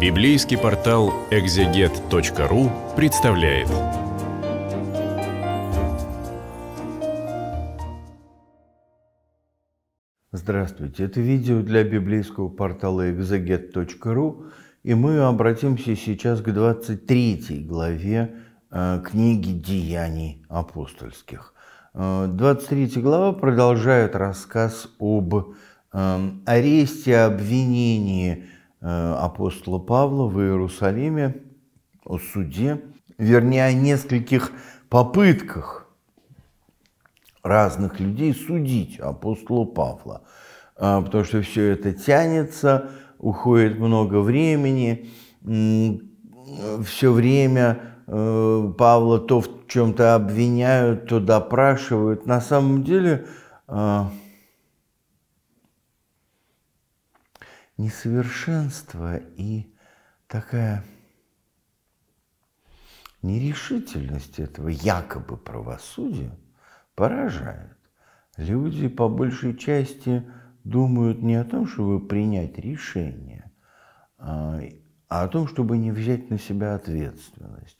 Библейский портал экзегет.ру представляет. Здравствуйте, это видео для библейского портала экзегет.ру, и мы обратимся сейчас к 23 главе э, книги «Деяний апостольских». 23 э, глава продолжает рассказ об эм, аресте, обвинении Э, апостола Павла в Иерусалиме о суде, вернее, о нескольких попытках разных людей судить апостола Павла, э, потому что все это тянется, уходит много времени, все время э, Павла то в чем-то обвиняют, то допрашивают. На самом деле несовершенство и такая нерешительность этого якобы правосудия поражает. Люди по большей части думают не о том, чтобы принять решение, а, а о том, чтобы не взять на себя ответственность.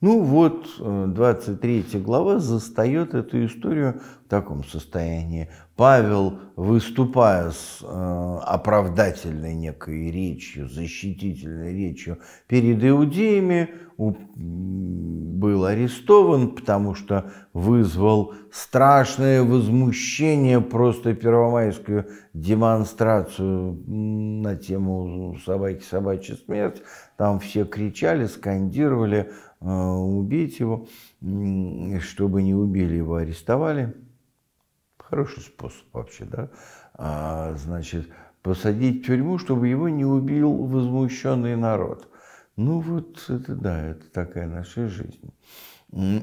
Ну вот, 23 э, глава застает эту историю в таком состоянии. Павел, выступая с э, оправдательной некой речью, защитительной речью перед иудеями, был арестован, потому что вызвал страшное возмущение, просто первомайскую демонстрацию на тему «Собаки, собачья смерть». Там все кричали, скандировали э, «убить его», чтобы не убили его, арестовали. Хороший способ вообще, да? А, значит, посадить в тюрьму, чтобы его не убил возмущенный народ. Ну вот это да, это такая наша жизнь.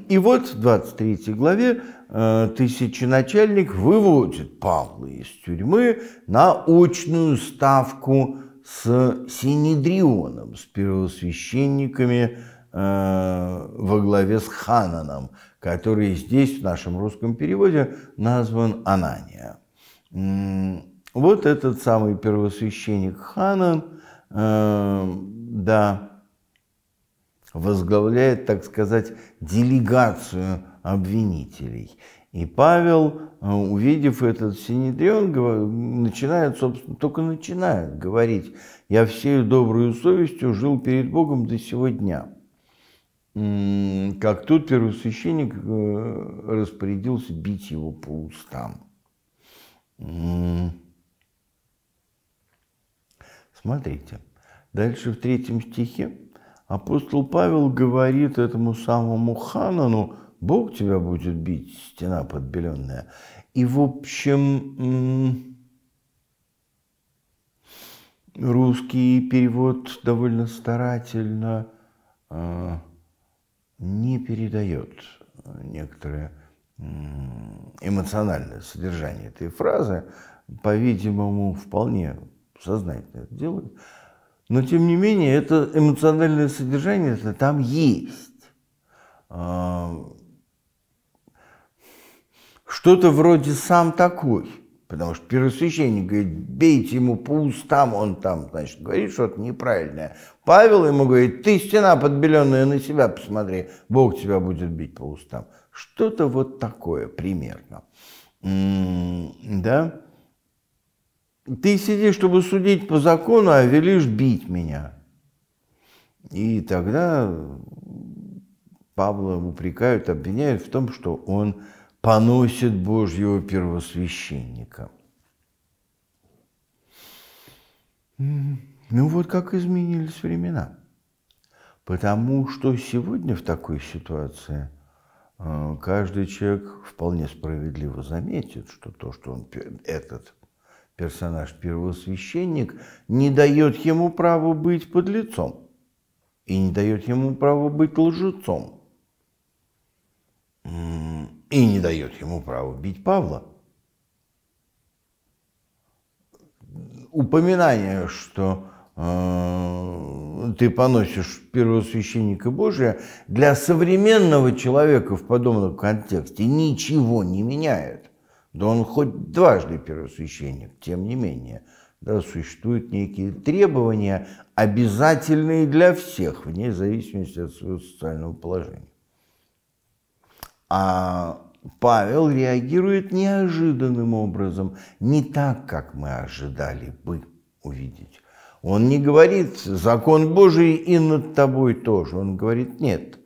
И вот в 23 главе э, тысяченачальник выводит Павла из тюрьмы на очную ставку с Синедрионом, с первосвященниками Э, во главе с Хананом, который здесь в нашем русском переводе назван Анания. Вот этот самый первосвященник Ханан, э, да, возглавляет, так сказать, делегацию обвинителей. И Павел, э, увидев этот Синедрион, начинает, собственно, только начинает говорить, «Я всею добрую совестью жил перед Богом до сего дня» как тот первосвященник э, распорядился бить его по устам. Смотрите, дальше в третьем стихе апостол Павел говорит этому самому Ханану, Бог тебя будет бить, стена подбеленная. И, в общем, русский перевод довольно старательно а, не передает э, некоторое эмоциональное содержание этой фразы, по-видимому, вполне сознательно это делают, но тем не менее это эмоциональное содержание это там есть. А, что-то вроде сам такой. Потому что первосвященник говорит, бейте ему по устам, он там, значит, говорит что-то неправильное. Павел ему говорит, ты стена подбеленная на себя посмотри, Бог тебя будет бить по устам. Что-то вот такое примерно. да? Ты сидишь, чтобы судить по закону, а велишь бить меня. И тогда Павла упрекают, обвиняют в том, что он поносит Божьего первосвященника. Ну вот как изменились времена. Потому что сегодня в такой ситуации э, каждый человек вполне справедливо заметит, что то, что он этот персонаж первосвященник, не дает ему права быть подлецом и не дает ему права быть лжецом и не дает ему права бить Павла. Упоминание, что э, ты поносишь первосвященника Божия, для современного человека в подобном контексте ничего не меняет. Да он хоть дважды первосвященник, тем не менее. Да, существуют некие требования, обязательные для всех, вне зависимости от своего социального положения. А Павел реагирует неожиданным образом, не так, как мы ожидали бы увидеть. Он не говорит «закон Божий и над тобой тоже». Он говорит «нет».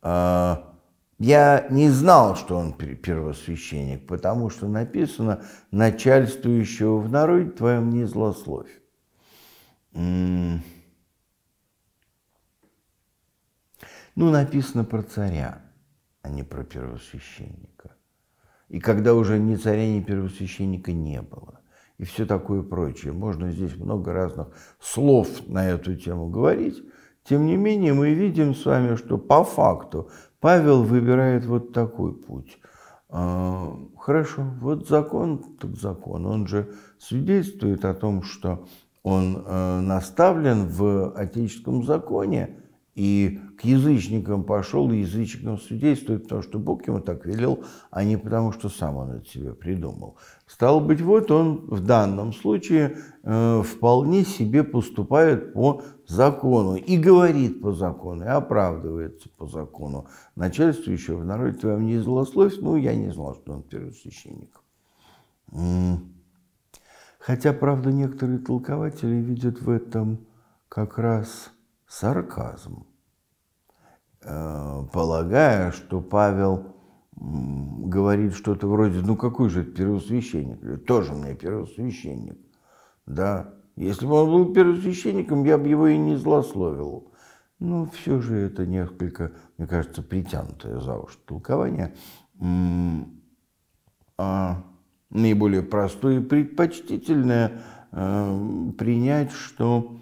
А, я не знал, что он первосвященник, потому что написано «начальствующего в народе твоем не злословь». М-м. Ну, написано про царя а не про первосвященника. И когда уже ни царя, ни первосвященника не было. И все такое прочее. Можно здесь много разных слов на эту тему говорить. Тем не менее, мы видим с вами, что по факту Павел выбирает вот такой путь. А, хорошо, вот закон, так закон. Он же свидетельствует о том, что он э, наставлен в отеческом законе, и к язычникам пошел, и язычникам свидетельствует, потому что Бог ему так велел, а не потому, что сам он это себе придумал. Стало быть, вот он в данном случае э, вполне себе поступает по закону и говорит по закону, и оправдывается по закону. Начальство еще в народе твоем не злословь, ну, я не знал, что он первосвященник. Хотя, правда, некоторые толкователи видят в этом как раз сарказм, э, полагая, что Павел говорит что-то вроде, ну какой же это первосвященник? Тоже мне первосвященник. Да, если бы он был первосвященником, я бы его и не злословил. Но все же это несколько, мне кажется, притянутое за уши толкование. А наиболее простое и предпочтительное э, принять, что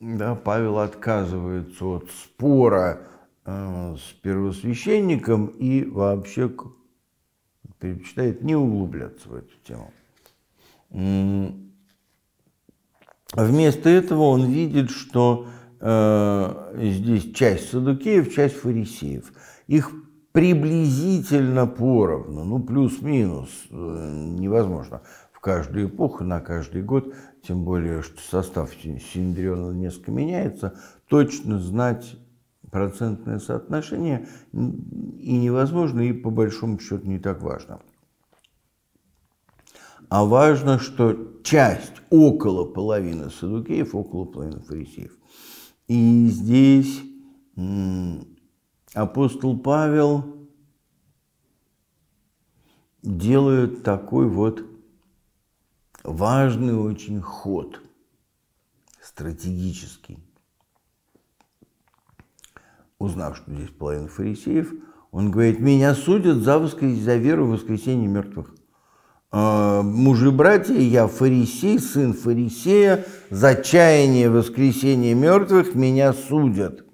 да, Павел отказывается от спора э, с первосвященником и вообще предпочитает не углубляться в эту тему. Вместо этого он видит, что э, здесь часть садукеев, часть фарисеев. Их приблизительно поровну, ну плюс-минус, э, невозможно в каждую эпоху, на каждый год тем более, что состав синедриона несколько меняется, точно знать процентное соотношение и невозможно, и по большому счету не так важно. А важно, что часть, около половины садукеев, около половины фарисеев. И здесь апостол Павел делает такой вот важный очень ход, стратегический. Узнав, что здесь половина фарисеев, он говорит, меня судят за, воскр... за веру в воскресение мертвых. Э, мужи братья, я фарисей, сын фарисея, за чаяние воскресения мертвых меня судят.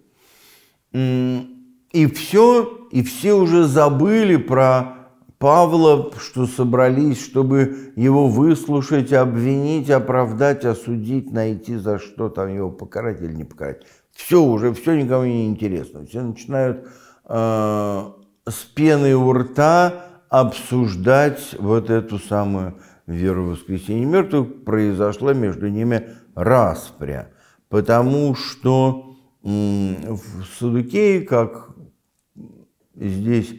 И все, и все уже забыли про Павла, что собрались, чтобы его выслушать, обвинить, оправдать, осудить, найти за что там его покарать или не покарать. Все уже, все никому не интересно. Все начинают э, с пены у рта обсуждать вот эту самую веру в воскресение мертвых. Произошла между ними распря, потому что э, в Садукее, как здесь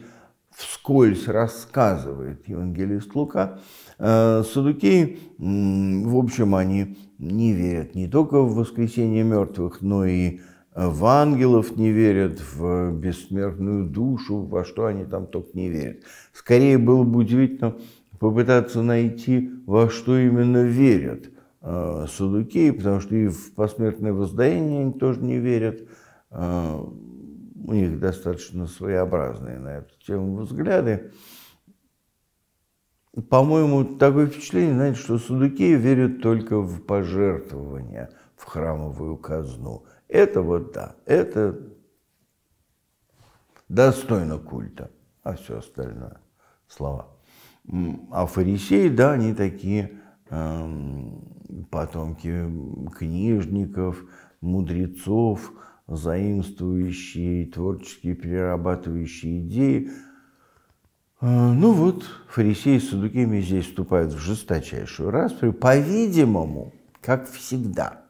вскользь рассказывает евангелист Лука, э, садукеи, в общем, они не верят не только в воскресение мертвых, но и в ангелов не верят, в бессмертную душу, во что они там только не верят. Скорее было бы удивительно попытаться найти, во что именно верят э, садукеи, потому что и в посмертное воздаяние они тоже не верят, э, у них достаточно своеобразные на эту тему взгляды. По-моему, такое впечатление, знаете, что Судуки верят только в пожертвования в храмовую казну. Это вот да, это достойно культа, а все остальное слова. А фарисеи, да, они такие э, потомки книжников, мудрецов, заимствующие, творческие, перерабатывающие идеи. А, ну вот, фарисеи с садуками здесь вступают в жесточайшую распри, по-видимому, как всегда.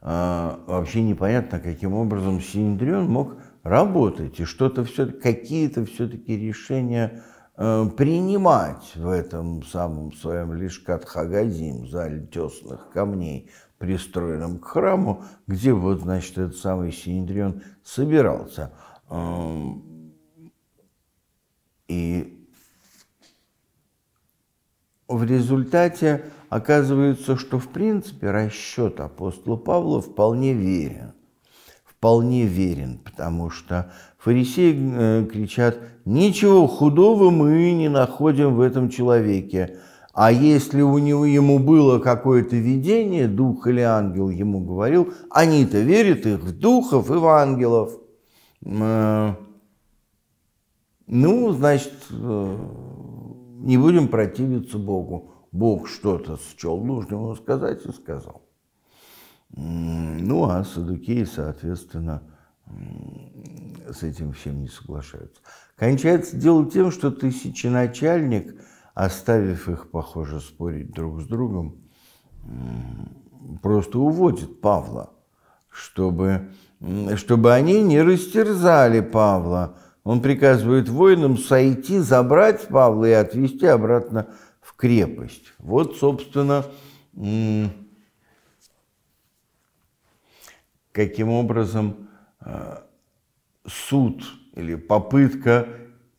А, вообще непонятно, каким образом Синедрион мог работать и что-то все какие-то все-таки решения э, принимать в этом самом своем лишь Хагазим за тесных камней пристроенном к храму, где вот, значит, этот самый Синедрион собирался. И в результате оказывается, что в принципе расчет апостола Павла вполне верен. Вполне верен, потому что фарисеи э, кричат, ничего худого мы не находим в этом человеке. А если у него, ему было какое-то видение, дух или ангел ему говорил, они-то верят их в духов и в ангелов. Э, ну, значит, э, не будем противиться Богу. Бог что-то счел, нужно ему сказать и сказал. Ну, а садукеи, соответственно, с этим всем не соглашаются. Кончается дело тем, что тысяченачальник начальник оставив их, похоже, спорить друг с другом, просто уводит Павла, чтобы, чтобы они не растерзали Павла. Он приказывает воинам сойти, забрать Павла и отвезти обратно в крепость. Вот, собственно, каким образом а, суд или попытка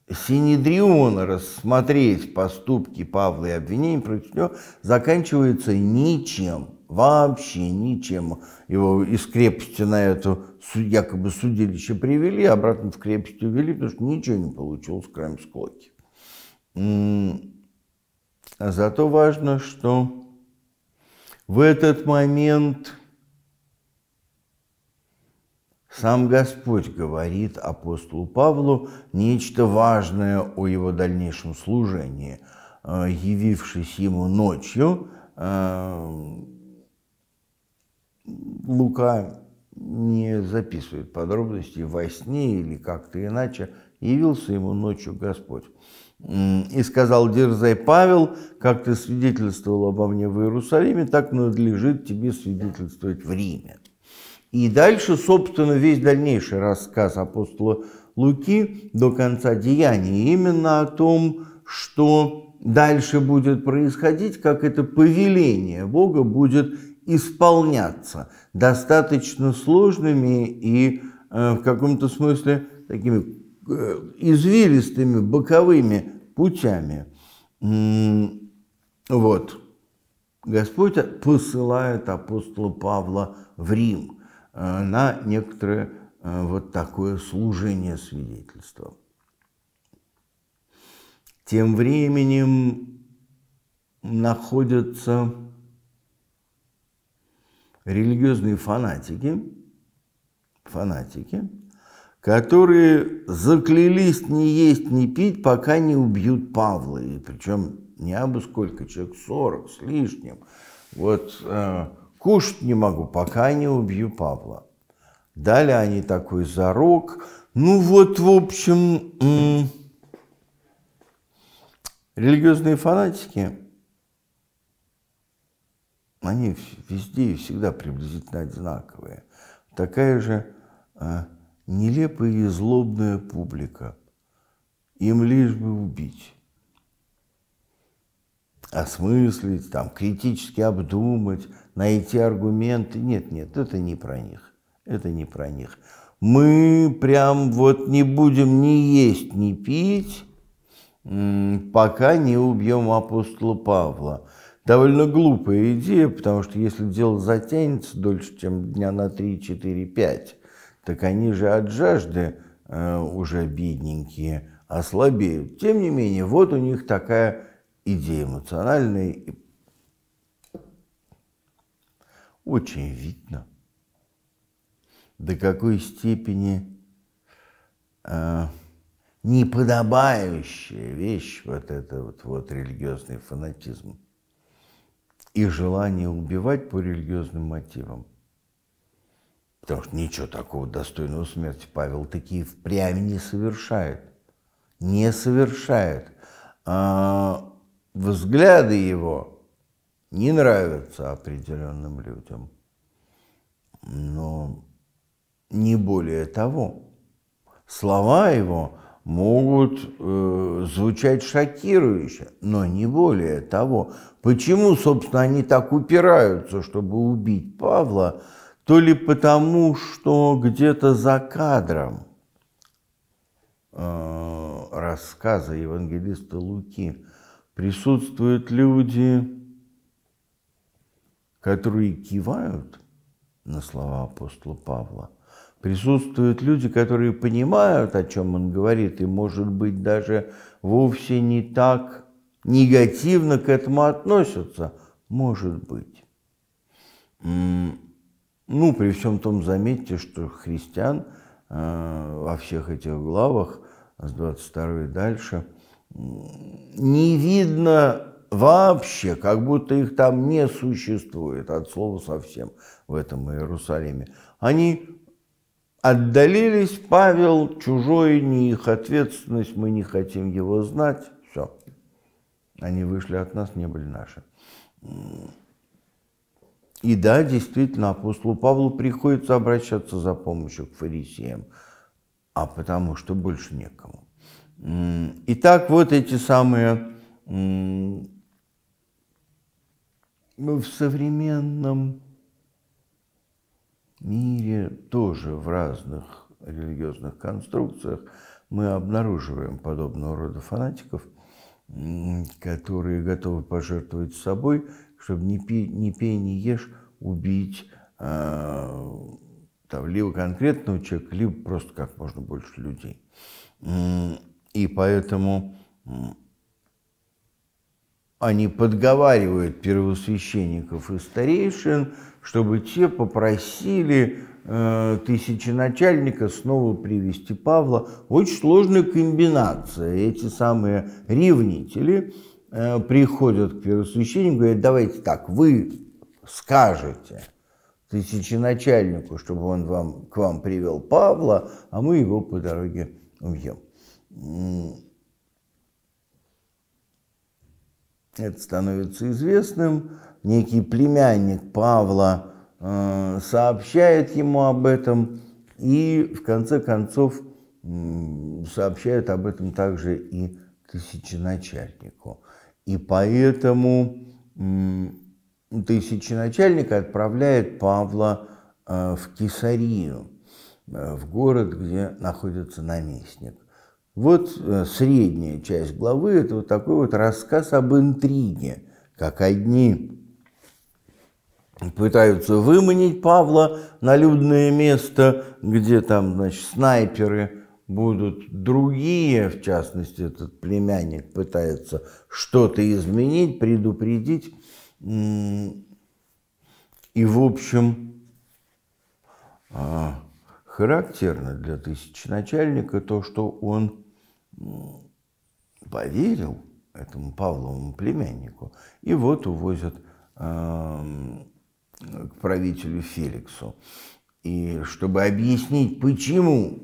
Синедриона рассмотреть поступки Павла и обвинения против него заканчивается ничем, вообще ничем. Его из крепости на это якобы судилище привели, обратно в крепость увели, потому что ничего не получилось, кроме склоки. А зато важно, что в этот момент – сам Господь говорит апостолу Павлу нечто важное о его дальнейшем служении, э, явившись ему ночью. Э, Лука не записывает подробности во сне или как-то иначе, явился ему ночью Господь. И сказал, дерзай, Павел, как ты свидетельствовал обо мне в Иерусалиме, так надлежит тебе свидетельствовать в Риме. И дальше, собственно, весь дальнейший рассказ апостола Луки до конца деяния. Именно о том, что дальше будет происходить, как это повеление Бога будет исполняться достаточно сложными и э, в каком-то смысле такими э, извилистыми боковыми путями. вот. Господь посылает апостола Павла в Рим Э, на некоторое э, вот такое служение свидетельства. Тем временем находятся религиозные фанатики, фанатики, которые заклялись не есть, не пить, пока не убьют Павла. И причем не абы сколько, человек 40 с лишним. Вот э, Кушать не могу, пока не убью Павла. Дали они такой зарок. Ну вот, в общем, религиозные фанатики, они везде и всегда приблизительно одинаковые. Такая же а, нелепая и злобная публика. Им лишь бы убить осмыслить, там, критически обдумать, найти аргументы. Нет, нет, это не про них. Это не про них. Мы прям вот не будем ни есть, ни пить, пока не убьем апостола Павла. Довольно глупая идея, потому что если дело затянется дольше, чем дня на 3, 4, 5, так они же от жажды э, уже бедненькие ослабеют. Тем не менее, вот у них такая идеи эмоциональные очень видно, до какой степени э, неподобающая вещь вот это вот, вот религиозный фанатизм и желание убивать по религиозным мотивам. Потому что ничего такого достойного смерти Павел такие впрямь не совершает. Не совершает. А, взгляды его не нравятся определенным людям. Но не более того. Слова его могут э, звучать шокирующе, но не более того. Почему, собственно, они так упираются, чтобы убить Павла? То ли потому, что где-то за кадром э, рассказы евангелиста Луки присутствуют люди, которые кивают на слова апостола Павла, присутствуют люди, которые понимают, о чем он говорит, и, может быть, даже вовсе не так негативно к этому относятся. Может быть. Ну, при всем том, заметьте, что христиан э, во всех этих главах с 22 и дальше – не видно вообще, как будто их там не существует, от слова совсем в этом Иерусалиме. Они отдалились, Павел чужой, не их ответственность, мы не хотим его знать, все. Они вышли от нас, не были наши. И да, действительно, апостолу Павлу приходится обращаться за помощью к фарисеям, а потому что больше некому. И так вот эти самые в современном мире тоже в разных религиозных конструкциях мы обнаруживаем подобного рода фанатиков, которые готовы пожертвовать собой, чтобы не пей, не, пей, не ешь, убить э, там, либо конкретного человека, либо просто как можно больше людей. И поэтому они подговаривают первосвященников и старейшин, чтобы те попросили э, тысяченачальника снова привести Павла. Очень сложная комбинация. Эти самые ревнители э, приходят к первосвященнику и говорят, давайте так, вы скажете тысяченачальнику, чтобы он вам, к вам привел Павла, а мы его по дороге убьем это становится известным, некий племянник Павла э, сообщает ему об этом, и в конце концов э, сообщает об этом также и тысяченачальнику. И поэтому э, тысяченачальник отправляет Павла э, в Кесарию, э, в город, где находится наместник. Вот э, средняя часть главы – это вот такой вот рассказ об интриге, как одни пытаются выманить Павла на людное место, где там, значит, снайперы будут другие, в частности, этот племянник пытается что-то изменить, предупредить. И, в общем, а, характерно для тысячи начальника то, что он поверил этому Павловому племяннику, и вот увозят эм, к правителю Феликсу. И чтобы объяснить, почему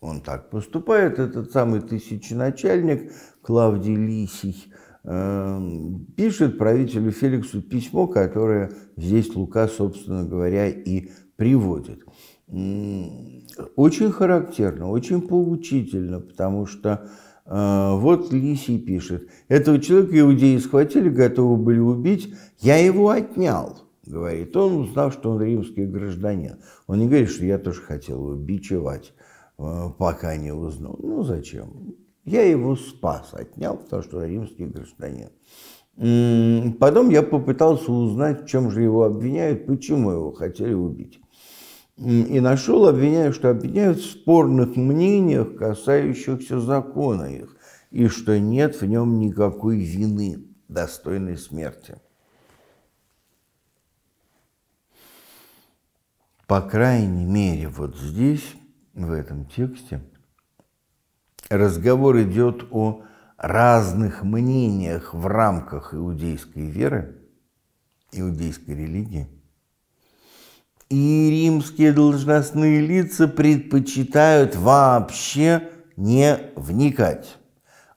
он так поступает, этот самый тысяченачальник Клавдий Лисий эм, пишет правителю Феликсу письмо, которое здесь Лука, собственно говоря, и приводит очень характерно, очень поучительно, потому что э, вот Лисий пишет, этого человека иудеи схватили, готовы были убить, я его отнял, говорит он, узнав, что он римский гражданин. Он не говорит, что я тоже хотел его бичевать, э, пока не узнал. Ну зачем? Я его спас, отнял, потому что он римский гражданин. Потом я попытался узнать, в чем же его обвиняют, почему его хотели убить и нашел, обвиняю, что обвиняют в спорных мнениях, касающихся закона их, и что нет в нем никакой вины, достойной смерти. По крайней мере, вот здесь, в этом тексте, разговор идет о разных мнениях в рамках иудейской веры, иудейской религии, и римские должностные лица предпочитают вообще не вникать.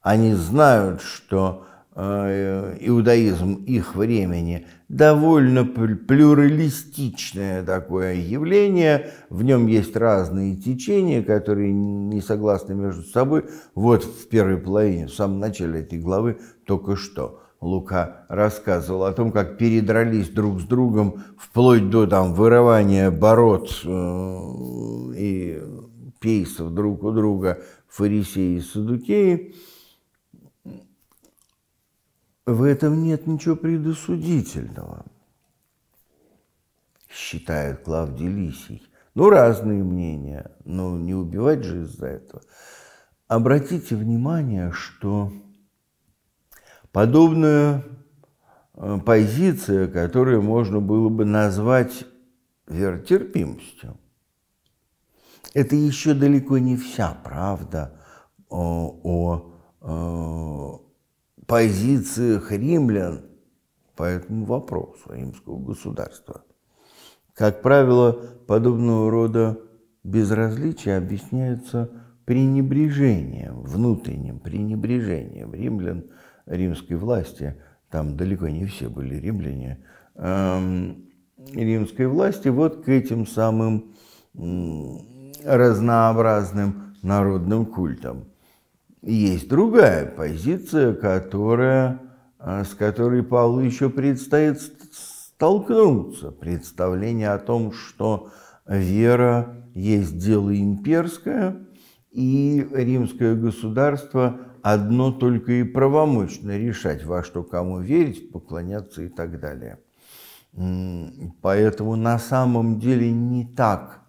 Они знают, что э, иудаизм их времени довольно плюралистичное такое явление. В нем есть разные течения, которые не согласны между собой. Вот в первой половине, в самом начале этой главы только что – Лука рассказывал о том, как передрались друг с другом вплоть до там, вырывания бород э, и пейсов друг у друга фарисеи и садукеи, в этом нет ничего предосудительного, считает Клавдий Лисий. Ну, разные мнения, но не убивать же из-за этого. Обратите внимание, что подобная э, позиция, которую можно было бы назвать веротерпимостью. Это еще далеко не вся правда э, о, о э, позициях римлян по этому вопросу римского государства. Как правило, подобного рода безразличие объясняется пренебрежением, внутренним пренебрежением римлян – римской власти, там далеко не все были римляне, эм, римской власти вот к этим самым разнообразным народным культам. Есть другая позиция, которая, э, с которой Павлу еще предстоит столкнуться. Представление о том, что вера есть дело имперское – и римское государство одно только и правомочно решать, во что кому верить, поклоняться и так далее. Поэтому на самом деле не так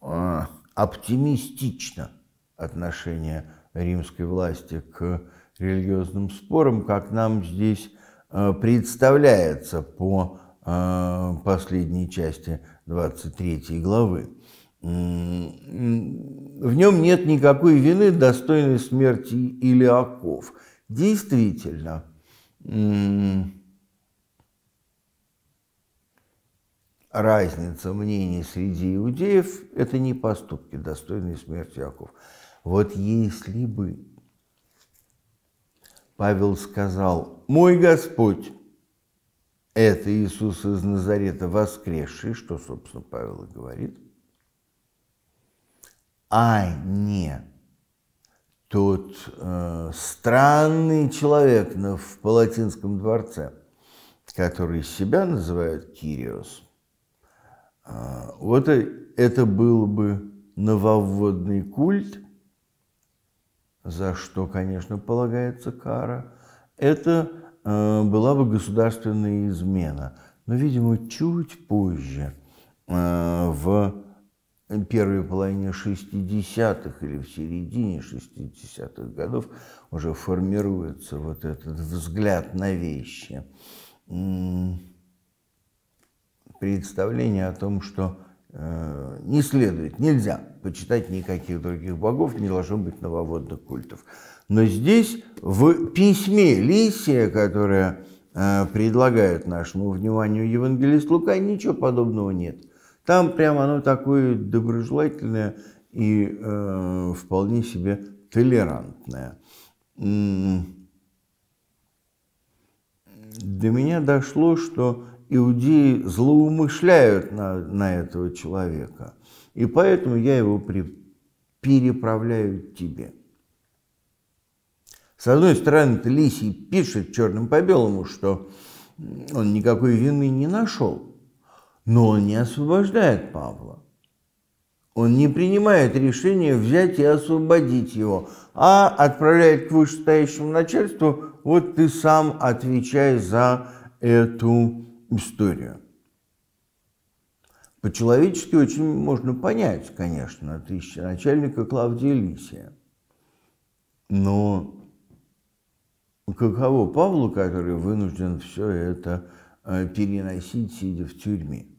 а, оптимистично отношение римской власти к религиозным спорам, как нам здесь а, представляется по а, последней части 23 главы. В нем нет никакой вины достойной смерти или Илиаков. Действительно, разница мнений среди иудеев – это не поступки, достойные смерти Иаков. Вот если бы Павел сказал, «Мой Господь, это Иисус из Назарета воскресший», что, собственно, Павел и говорит, а не тот э, странный человек на, в Палатинском дворце, который себя называет Кириос. Э, вот это был бы нововодный культ, за что, конечно, полагается кара. Это э, была бы государственная измена, но, видимо, чуть позже э, в первой половине 60-х или в середине 60-х годов уже формируется вот этот взгляд на вещи. Представление о том, что э, не следует, нельзя почитать никаких других богов, не должно быть нововодных культов. Но здесь в письме Лисия, которое э, предлагает нашему вниманию евангелист Лука, ничего подобного нет – там прямо оно такое доброжелательное и э, вполне себе толерантное. До меня дошло, что иудеи злоумышляют на, на этого человека, и поэтому я его при, переправляю тебе. С одной стороны, Лисий пишет черным по белому, что он никакой вины не нашел – но он не освобождает Павла. Он не принимает решение взять и освободить его, а отправляет к вышестоящему начальству, вот ты сам отвечай за эту историю. По-человечески очень можно понять, конечно, тысяча начальника Клавдия Лисия. Но каково Павлу, который вынужден все это э, переносить, сидя в тюрьме?